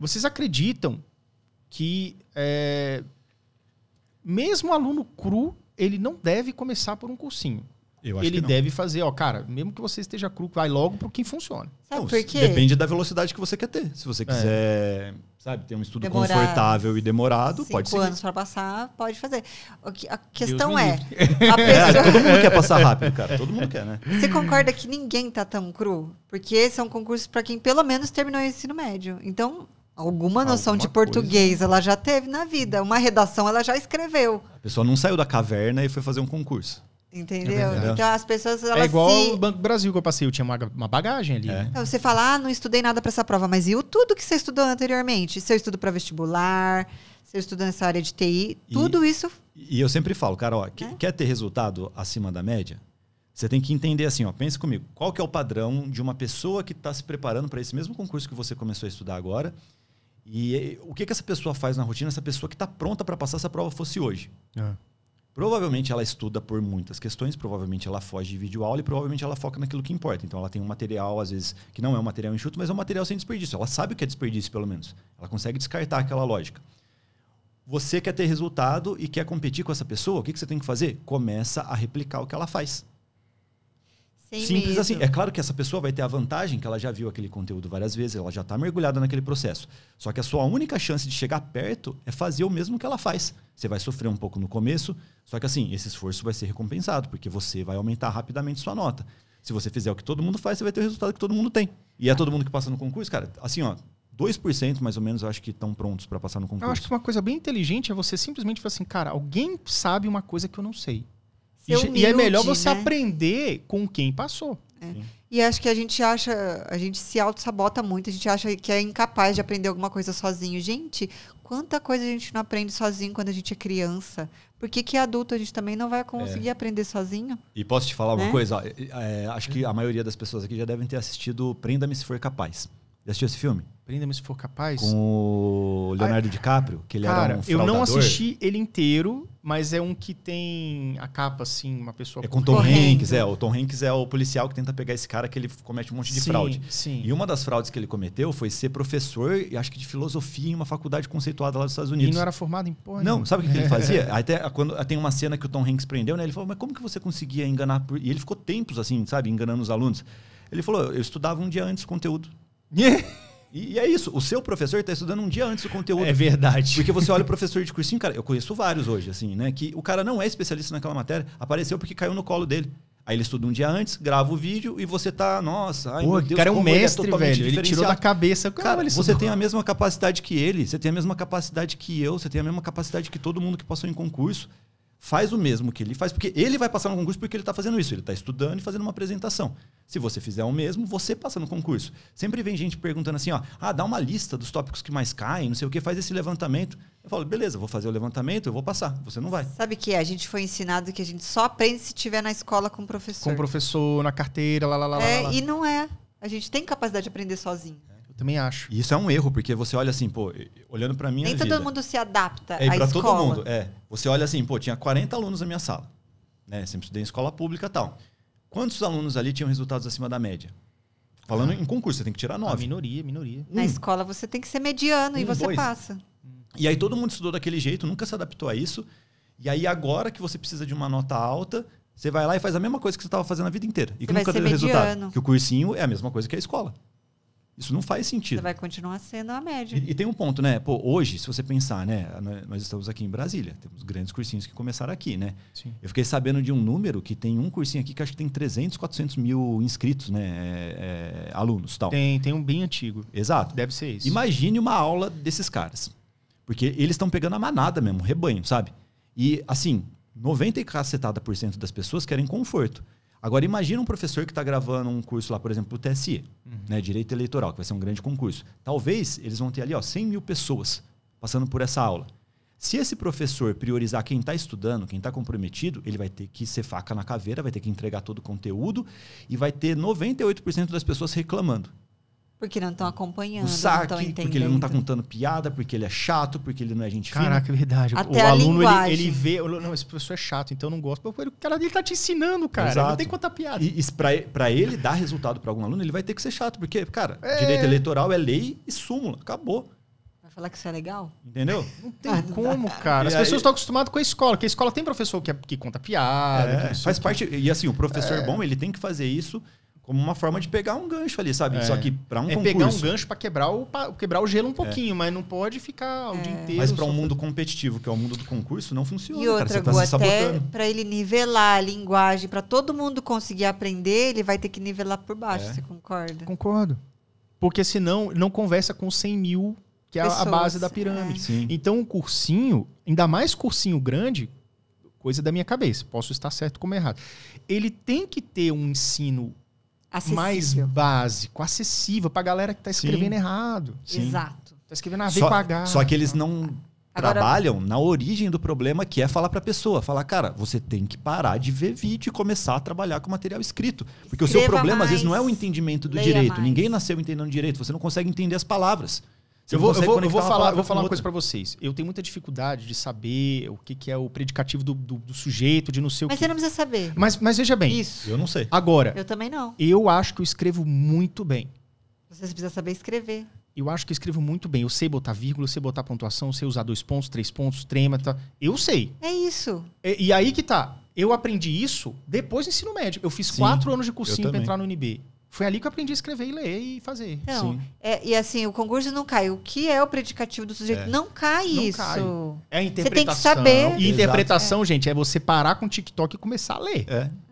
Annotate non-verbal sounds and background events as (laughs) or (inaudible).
Vocês acreditam que é, mesmo aluno cru, ele não deve começar por um cursinho. ele deve fazer, ó, cara, mesmo que você esteja cru, vai logo para o que funciona. Sabe não, por quê? Depende da velocidade que você quer ter. Se você quiser, é. sabe, ter um estudo Demorar confortável e demorado, pode ser. Cinco anos para passar, pode fazer. a questão é, a (laughs) é, pessoa... é, Todo mundo quer passar rápido, cara. Todo mundo quer, né? Você concorda que ninguém tá tão cru? Porque esse é um concurso para quem pelo menos terminou o ensino médio. Então, Alguma noção de português coisa. ela já teve na vida. Uma redação ela já escreveu. A pessoa não saiu da caverna e foi fazer um concurso. Entendeu? É então as pessoas. É elas é igual se... o Banco Brasil que eu passei, eu tinha uma, bagagem ali. É. Então, você fala, ah, não estudei nada para essa prova, mas e o tudo que você estudou anteriormente? Seu estudo para vestibular, seu estudo nessa área de TI, e, tudo isso. E eu sempre falo, cara, ó, é? quer ter resultado acima da média? Você tem que entender assim, ó, pense comigo, qual que é o padrão de uma pessoa que está se preparando para esse mesmo concurso que você começou a estudar agora e o que, que essa pessoa faz na rotina, essa pessoa que está pronta para passar se a prova fosse hoje? É. Provavelmente ela estuda por muitas questões, provavelmente ela foge de vídeo aula e provavelmente ela foca naquilo que importa. Então ela tem um material, às vezes, que não é um material enxuto, mas é um material sem desperdício. Ela sabe o que é desperdício, pelo menos. Ela consegue descartar aquela lógica. Você quer ter resultado e quer competir com essa pessoa, o que, que você tem que fazer? Começa a replicar o que ela faz. Sem Simples assim. medo. assim. É claro que essa pessoa vai ter a vantagem que ela já viu aquele conteúdo várias vezes, ela já está mergulhada naquele processo. Só que a sua única chance de chegar perto é fazer o mesmo que ela faz. Você vai sofrer um pouco no começo, só que assim, esse esforço vai ser recompensado, porque você vai aumentar rapidamente sua nota. Se você fizer o que todo mundo faz, você vai ter o resultado que todo mundo tem. E é todo mundo que passa no concurso, cara, assim, ó, 2% mais ou menos eu acho que estão prontos para passar no concurso. Eu acho que uma coisa bem inteligente é você simplesmente falar assim, cara, alguém sabe uma coisa que eu não sei. E, e, é melhor você né? aprender com quem passou. É. E acho que a gente acha, a gente se auto-sabota muito, a gente acha que é incapaz de aprender alguma coisa sozinho. Gente, quanta coisa a gente não aprende sozinho quando a gente é criança. Por que, que adulto a gente também não vai conseguir é. aprender sozinho? E posso te falar né? uma coisa? É, acho que a maioria das pessoas aqui já devem ter assistido Prenda-me se for capaz assistiu esse filme? Prenda-me se for capaz. Com o Leonardo Ai, DiCaprio, que ele cara, era um fraudador. Eu não assisti ele inteiro, mas é um que tem a capa, assim, uma pessoa... É com Tom Hanks, é. O Tom Hanks é o policial que tenta pegar esse cara que ele comete um monte de sim, fraude. Sim. E uma das fraudes que ele cometeu foi ser professor, acho que de filosofia, em uma faculdade conceituada lá dos Estados Unidos. E não era formado em porra Não, sabe o que, ele (laughs) fazia? Até quando tem uma cena que o Tom Hanks prendeu, né? Ele falou, mas como que você conseguia enganar... E ele ficou tempos, assim, sabe? Enganando os alunos. Ele falou, eu estudava um dia antes conteúdo e é isso, o seu professor está estudando um dia antes do conteúdo. É verdade. Porque você olha o professor de (laughs) cursinho, cara, eu conheço vários hoje, assim, né? Que o cara não é especialista naquela matéria, apareceu porque caiu no colo dele. Aí ele estuda um dia antes, grava o vídeo e você tá, nossa, ai, Pô, meu Deus, cara é um é mestre, é velho. Ele tirou da cabeça. Cara, cara você tem a mesma capacidade que ele, você tem a mesma capacidade que eu, você tem a mesma capacidade que todo mundo que passou em concurso faz o mesmo que ele faz, porque ele vai passar no concurso porque ele está fazendo isso, ele está estudando e fazendo uma apresentação. Se você fizer o mesmo, você passa no concurso. Sempre vem gente perguntando assim, ó, ah, dá uma lista dos tópicos que mais caem, não sei o que, faz esse levantamento. Eu falo, beleza, vou fazer o levantamento, eu vou passar, você não vai. Sabe que a gente foi ensinado que a gente só aprende se tiver na escola com o professor. Com o professor, na carteira, lá, lá, lá. É, lá, lá. e não é. A gente tem capacidade de aprender sozinho. Também acho. E isso é um erro, porque você olha assim, pô, olhando para mim. Nem vida, todo mundo se adapta é, à pra escola. todo mundo, é. Você olha assim, pô, tinha 40 alunos na minha sala. Né? Sempre estudei em escola pública tal. Quantos alunos ali tinham resultados acima da média? Falando ah. em concurso, você tem que tirar ah, nove. A minoria, minoria. Um. Na escola você tem que ser mediano um, e você dois. passa. E aí todo mundo estudou daquele jeito, nunca se adaptou a isso. E aí agora que você precisa de uma nota alta, você vai lá e faz a mesma coisa que você estava fazendo a vida inteira. E que nunca teve resultado. Que o cursinho é a mesma coisa que a escola. Isso não faz sentido. Você vai continuar sendo a média. E, e, tem um ponto, né? Pô, hoje, se você pensar, né, né? Nós estamos aqui em Brasília, temos grandes cursinhos que começaram aqui, né? Sim. Eu fiquei sabendo de um número que tem um cursinho aqui que acho que tem 300, 400 mil inscritos, né? É, é, alunos tal. Tem, tem um bem antigo. Exato. Deve ser isso. Imagine uma aula desses caras. Porque eles estão pegando a manada mesmo, rebanho, sabe? E, assim, 90 e cacetada por cento das pessoas querem conforto. Agora, imagina um professor que está gravando um curso lá, por exemplo, o TSE, uhum. né, Direito Eleitoral, que vai ser um grande concurso. Talvez eles vão ter ali ó, 100 mil pessoas passando por essa aula. Se esse professor priorizar quem está estudando, quem está comprometido, ele vai ter que ser faca na caveira, vai ter que entregar todo o conteúdo e vai ter 98% das pessoas reclamando. Porque não estão acompanhando, o saque, não entendendo. Porque ele não está contando piada, porque ele é chato, porque ele não é gente Caraca, fina. É verdade. Até o aluno, ele, ele, vê... Não, esse professor é chato, então eu não gosto. O cara dele está te ensinando, cara. Exato. Não tem que contar piada. E, e para ele dar resultado para algum aluno, ele vai ter que ser chato. Porque, cara, é. direito eleitoral é lei e súmula. Acabou Vai falar que isso é legal? Entendeu? Não tem ah, como, dá. cara. As pessoas estão acostumadas com a escola, que a escola tem professor que, é, que conta piada. É, que faz parte. E assim, o professor é. bom, ele tem que fazer isso como uma forma de pegar um gancho ali, sabe? É. Só que para um é concurso. É pegar um gancho para quebrar o pra quebrar o gelo um é. pouquinho, é. mas não pode ficar o dia é. inteiro. Mas para um mundo competitivo, que é o mundo do concurso, não funciona. E outra, cara, tá até para ele nivelar a linguagem, para todo mundo conseguir aprender, ele vai ter que nivelar por baixo. É. Você concorda? Concordo, porque senão não conversa com 100 mil que é Pessoas, a base da pirâmide. Então, um cursinho, ainda mais cursinho grande, coisa da minha cabeça, posso estar certo como errado. Ele tem que ter um ensino Acessível. mais básico, acessível para a galera que tá escrevendo Sim. errado. Sim. Exato. Tá escrevendo a ver só, com H. Só que eles não Agora, trabalham na origem do problema, que é falar para a pessoa. Falar, cara, você tem que parar de ver vídeo e começar a trabalhar com material escrito. Porque o seu problema, mais, às vezes, não é o entendimento do direito. Mais. Ninguém nasceu entendendo direito. Você não consegue entender as palavras. Você eu vou, eu vou, eu vou falar, vou falar uma coisa para vocês. Eu tenho muita dificuldade de saber o que, que é o predicativo do, do, do sujeito, de não sei mas o que. Mas você não precisa saber. Mas, mas veja bem. Isso. Eu não sei. Agora. Eu também não. Eu acho que eu escrevo muito bem. Você precisa saber escrever. Eu acho que eu escrevo muito bem. Eu sei botar vírgula, eu sei botar pontuação, eu sei usar dois pontos, três pontos, trema, tá. Eu sei. É isso. E, e aí que tá. Eu aprendi isso depois do ensino médio. Eu fiz Sim, quatro anos de cursinho para entrar no UNB. Foi ali que eu aprendi a escrever e ler e fazer. Sim. é, e assim, o concurso não cai. O que é o predicativo do sujeito? É. Não cai não isso. Cai. É a interpretação. Você tem que saber. E interpretação, gente, é você parar com o TikTok e começar a ler. É.